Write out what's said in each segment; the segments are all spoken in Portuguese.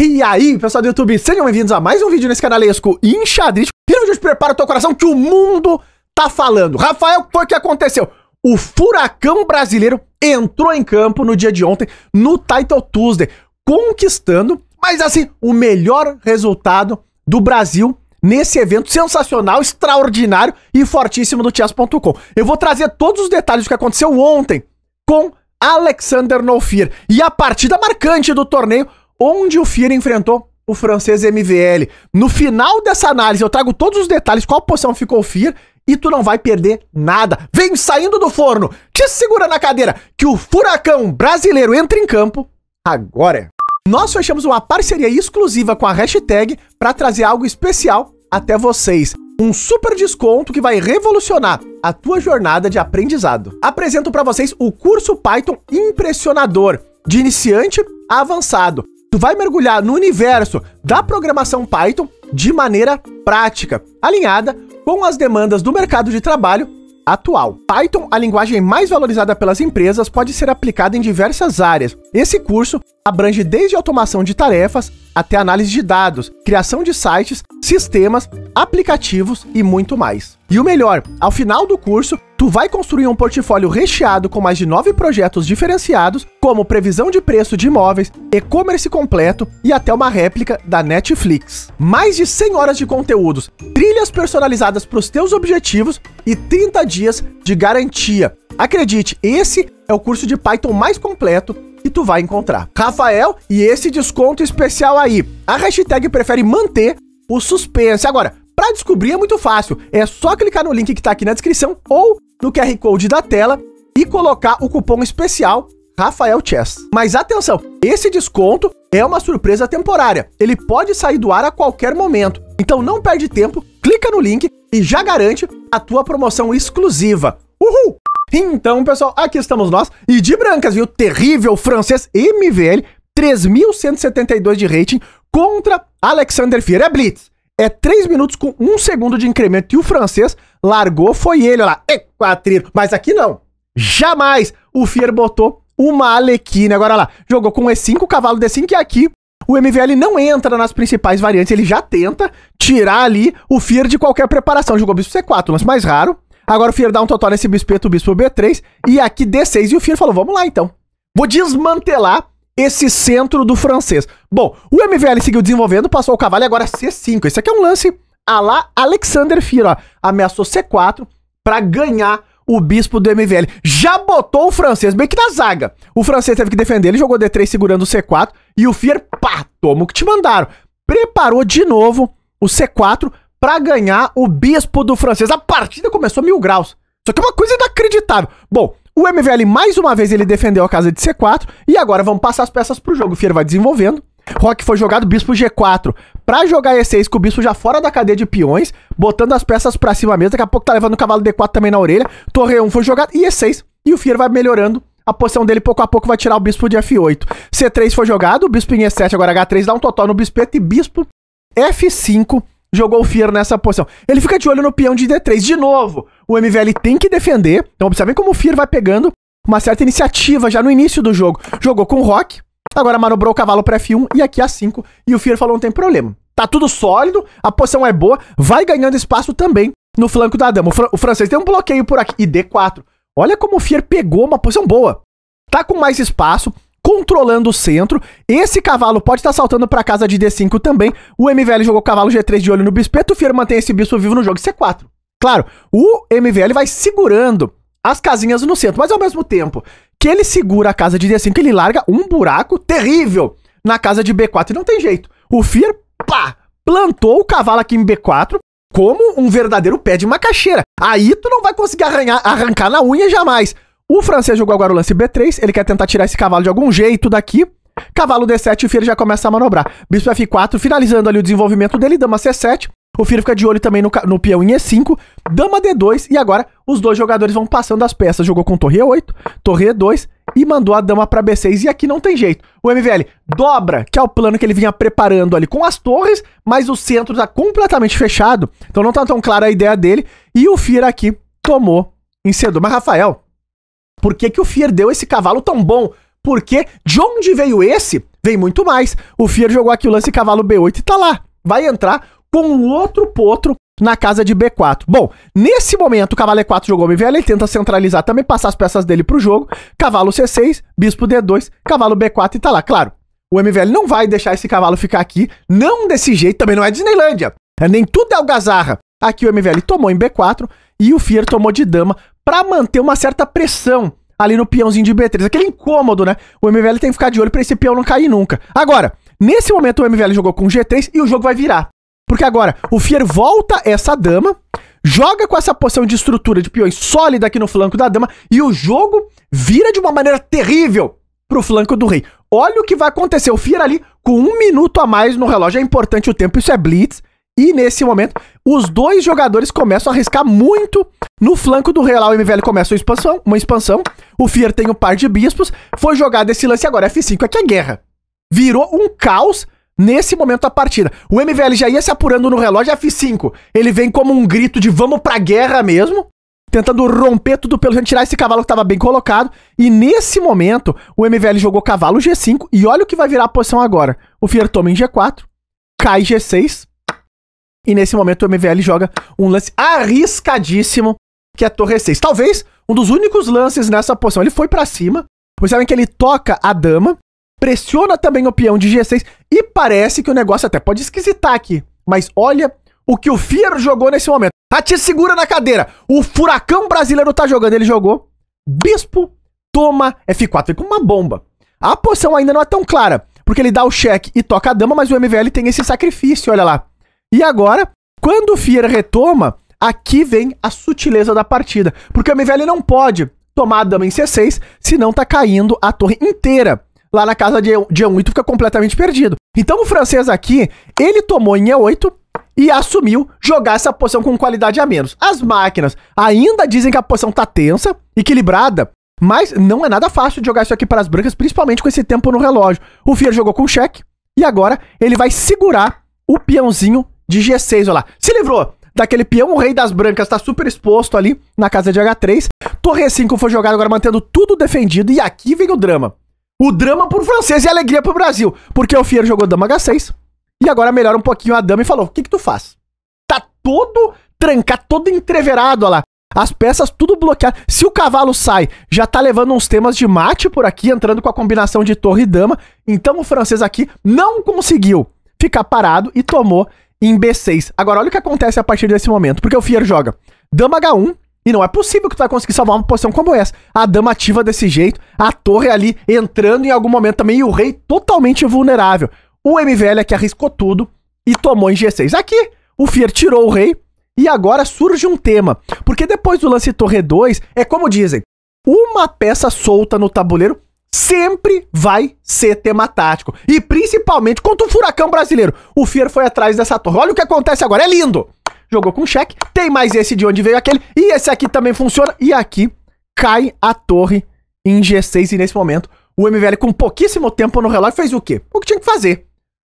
E aí, pessoal do YouTube, sejam bem-vindos a mais um vídeo nesse canalesco Enxadrite. Vídeo de prepara o teu coração que o mundo tá falando. Rafael, o que foi que aconteceu? O furacão brasileiro entrou em campo no dia de ontem, no Title Tuesday, conquistando, mas assim, o melhor resultado do Brasil nesse evento sensacional, extraordinário e fortíssimo do chess.com. Eu vou trazer todos os detalhes do que aconteceu ontem com Alexander Nofir e a partida marcante do torneio onde o Fier enfrentou o francês MVL. No final dessa análise, eu trago todos os detalhes, qual posição ficou o Fier, e tu não vai perder nada. Vem saindo do forno, te segura na cadeira, que o furacão brasileiro entra em campo agora. Nós fechamos uma parceria exclusiva com a hashtag para trazer algo especial até vocês. Um super desconto que vai revolucionar a tua jornada de aprendizado. Apresento para vocês o curso Python Impressionador, de iniciante a avançado tu vai mergulhar no universo da programação Python de maneira prática, alinhada com as demandas do mercado de trabalho atual. Python, a linguagem mais valorizada pelas empresas, pode ser aplicada em diversas áreas. Esse curso abrange desde automação de tarefas até análise de dados, criação de sites, sistemas, aplicativos e muito mais. E o melhor, ao final do curso, tu vai construir um portfólio recheado com mais de nove projetos diferenciados, como previsão de preço de imóveis, e-commerce completo e até uma réplica da Netflix. Mais de 100 horas de conteúdos, trilhas personalizadas para os teus objetivos e 30 dias de garantia. Acredite, esse é o curso de Python mais completo que tu vai encontrar. Rafael, e esse desconto especial aí. A hashtag prefere manter o suspense. Agora, para descobrir é muito fácil, é só clicar no link que está aqui na descrição ou no QR Code da tela e colocar o cupom especial Rafael Chess. Mas atenção, esse desconto é uma surpresa temporária. Ele pode sair do ar a qualquer momento. Então não perde tempo, clica no link e já garante a tua promoção exclusiva. Uhul! Então, pessoal, aqui estamos nós e de brancas, viu? Terrível francês MVL 3172 de rating contra Alexander Fiereblitz é 3 minutos com 1 segundo de incremento. E o francês largou, foi ele, olha lá, Equatrino, Mas aqui não. Jamais o Fier botou uma Alequine. Agora olha lá, jogou com E5, cavalo D5 e aqui o MVL não entra nas principais variantes. Ele já tenta tirar ali o Fier de qualquer preparação. Jogou bispo C4, mas mais raro. Agora o Fier dá um total nesse bispo, o bispo B3. E aqui D6. E o Fier falou, vamos lá então. Vou desmantelar esse centro do francês. Bom, o MVL seguiu desenvolvendo, passou o cavalo e agora é C5. Esse aqui é um lance a lá Alexander Fira. Ameaçou C4 para ganhar o bispo do MVL. Já botou o francês meio que na zaga. O francês teve que defender, ele jogou D3 segurando o C4 e o Fier, pá, toma o que te mandaram. Preparou de novo o C4 para ganhar o bispo do francês. A partida começou mil graus. Só que é uma coisa inacreditável. Bom, o MVL, mais uma vez, ele defendeu a casa de C4. E agora vamos passar as peças pro jogo. O Fier vai desenvolvendo. Rock foi jogado bispo G4 pra jogar E6 com o bispo já fora da cadeia de peões, botando as peças pra cima mesmo. Daqui a pouco tá levando o cavalo D4 também na orelha. Torre 1 foi jogado e E6. E o Fier vai melhorando a posição dele pouco a pouco vai tirar o bispo de F8. C3 foi jogado, o bispo em E7, agora H3 dá um total no bispo e bispo F5 jogou o Fear nessa posição. Ele fica de olho no peão de D3. De novo, o MVL tem que defender. Então observem como o Fear vai pegando uma certa iniciativa já no início do jogo. Jogou com o Rock, agora manobrou o cavalo para F1 e aqui A5. E o Fear falou, não tem problema. Tá tudo sólido, a posição é boa, vai ganhando espaço também no flanco da dama. O, fr o francês tem um bloqueio por aqui. E D4. Olha como o Fier pegou uma posição boa. Tá com mais espaço, controlando o centro. Esse cavalo pode estar tá saltando para casa de D5 também. O MVL jogou cavalo G3 de olho no bispeto. O Fiero mantém esse bispo vivo no jogo C4. É claro, o MVL vai segurando as casinhas no centro, mas ao mesmo tempo que ele segura a casa de D5, ele larga um buraco terrível na casa de B4. E não tem jeito. O Fier, pá, plantou o cavalo aqui em B4 como um verdadeiro pé de macaxeira. Aí tu não vai conseguir arranhar, arrancar na unha jamais. O francês jogou agora o lance B3, ele quer tentar tirar esse cavalo de algum jeito daqui. Cavalo D7, o firo já começa a manobrar. Bispo F4, finalizando ali o desenvolvimento dele, dama C7. O firo fica de olho também no, no peão em E5, dama D2, e agora os dois jogadores vão passando as peças. Jogou com torre E8, torre E2 e mandou a dama para B6. E aqui não tem jeito. O MVL dobra, que é o plano que ele vinha preparando ali com as torres, mas o centro tá completamente fechado, então não tá tão clara a ideia dele. E o firo aqui tomou em cedo. Mas, Rafael, por que, que o Fier deu esse cavalo tão bom? Porque de onde veio esse? Vem muito mais. O Fier jogou aqui o lance cavalo B8 e tá lá. Vai entrar com o outro potro na casa de B4. Bom, nesse momento, o cavalo E4 jogou MVL, ele tenta centralizar também, passar as peças dele pro jogo. Cavalo C6, bispo D2, cavalo B4 e tá lá. Claro, o MVL não vai deixar esse cavalo ficar aqui, não desse jeito, também não é Disneylândia. É nem tudo é algazarra. Aqui o MVL tomou em B4, e o Fier tomou de dama para manter uma certa pressão ali no peãozinho de B3. Aquele incômodo, né? O MVL tem que ficar de olho para esse peão não cair nunca. Agora, nesse momento o MVL jogou com G3 e o jogo vai virar. Porque agora o Fier volta essa dama, joga com essa poção de estrutura de peões sólida aqui no flanco da dama e o jogo vira de uma maneira terrível pro flanco do rei. Olha o que vai acontecer. O Fier ali com um minuto a mais no relógio. É importante o tempo, isso é blitz. E nesse momento, os dois jogadores começam a arriscar muito no flanco do Real. O MVL começa uma expansão, uma expansão. O Fier tem um par de bispos. Foi jogado esse lance agora. F5 aqui é, é guerra. Virou um caos nesse momento da partida. O MVL já ia se apurando no relógio. F5, ele vem como um grito de vamos pra guerra mesmo. Tentando romper tudo pelo tirar esse cavalo que estava bem colocado. E nesse momento, o MVL jogou cavalo G5. E olha o que vai virar a posição agora. O Fier toma em G4, cai G6, e nesse momento o MVL joga um lance arriscadíssimo, que é a torre 6. Talvez um dos únicos lances nessa posição. Ele foi para cima. sabem que ele toca a dama, pressiona também o peão de G6 e parece que o negócio até pode esquisitar aqui. Mas olha o que o Fier jogou nesse momento. Tati segura na cadeira. O furacão brasileiro tá jogando. Ele jogou bispo, toma F4. com uma bomba. A posição ainda não é tão clara, porque ele dá o cheque e toca a dama, mas o MVL tem esse sacrifício, olha lá. E agora, quando o Fier retoma, aqui vem a sutileza da partida. Porque o MVL não pode tomar a dama em C6, senão tá caindo a torre inteira. Lá na casa de, de E1 e tu fica completamente perdido. Então o francês aqui, ele tomou em E8 e assumiu jogar essa posição com qualidade a menos. As máquinas ainda dizem que a posição tá tensa, equilibrada, mas não é nada fácil de jogar isso aqui para as brancas, principalmente com esse tempo no relógio. O Fier jogou com cheque e agora ele vai segurar o peãozinho de G6, olha lá. Se livrou daquele peão, o rei das brancas tá super exposto ali na casa de H3. Torre E5 foi jogado agora mantendo tudo defendido e aqui vem o drama. O drama pro francês e a alegria pro Brasil, porque o Fier jogou dama H6 e agora melhora um pouquinho a dama e falou: "O que que tu faz?" Tá todo trancado, todo entreverado, olha lá. As peças tudo bloqueadas. Se o cavalo sai, já tá levando uns temas de mate por aqui, entrando com a combinação de torre e dama. Então o francês aqui não conseguiu ficar parado e tomou em B6. Agora, olha o que acontece a partir desse momento, porque o Fier joga dama H1, e não é possível que tu vai conseguir salvar uma posição como essa. A dama ativa desse jeito, a torre ali entrando em algum momento também, e o rei totalmente vulnerável. O MVL aqui arriscou tudo e tomou em G6. Aqui, o Fier tirou o rei, e agora surge um tema, porque depois do lance torre 2, é como dizem, uma peça solta no tabuleiro sempre vai ser tema tático. E principalmente contra o furacão brasileiro. O Fier foi atrás dessa torre. Olha o que acontece agora, é lindo! Jogou com cheque, tem mais esse de onde veio aquele, e esse aqui também funciona, e aqui cai a torre em G6, e nesse momento o MVL com pouquíssimo tempo no relógio fez o quê? O que tinha que fazer.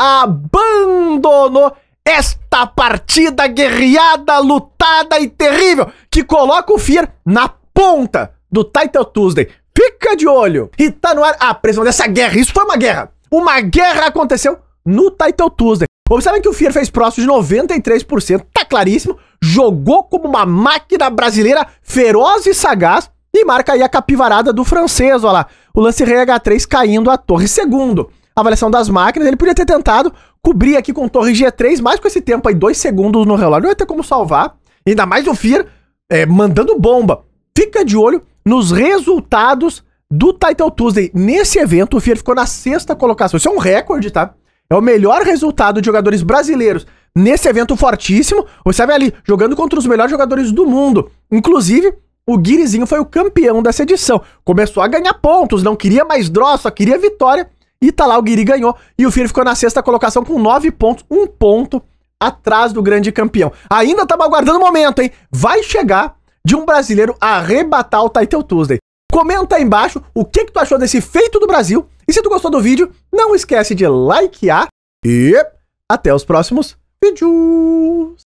Abandonou esta partida guerreada, lutada e terrível, que coloca o Fier na ponta do Title Tuesday. Fica de olho! E tá no ar a pressão dessa guerra. Isso foi uma guerra. Uma guerra aconteceu no Title Tuesday. Observem que o FIR fez próximo de 93%, tá claríssimo. Jogou como uma máquina brasileira feroz e sagaz. E marca aí a capivarada do francês, olha lá. O lance rei H3 caindo a torre segundo. A avaliação das máquinas, ele podia ter tentado cobrir aqui com torre G3, mas com esse tempo aí, dois segundos no relógio, não ia ter como salvar. Ainda mais o FIR é, mandando bomba. Fica de olho nos resultados do Title Tuesday. Nesse evento, o Fier ficou na sexta colocação. Isso é um recorde, tá? É o melhor resultado de jogadores brasileiros nesse evento fortíssimo. Você vai ali, jogando contra os melhores jogadores do mundo. Inclusive, o Guirizinho foi o campeão dessa edição. Começou a ganhar pontos, não queria mais draw, só queria vitória. E tá lá, o Guiri ganhou. E o Fier ficou na sexta colocação com nove pontos, um ponto atrás do grande campeão. Ainda estamos aguardando o momento, hein? Vai chegar de um brasileiro arrebatar o Title Tuesday. Comenta aí embaixo o que, que tu achou desse feito do Brasil. E se tu gostou do vídeo, não esquece de likear e até os próximos vídeos.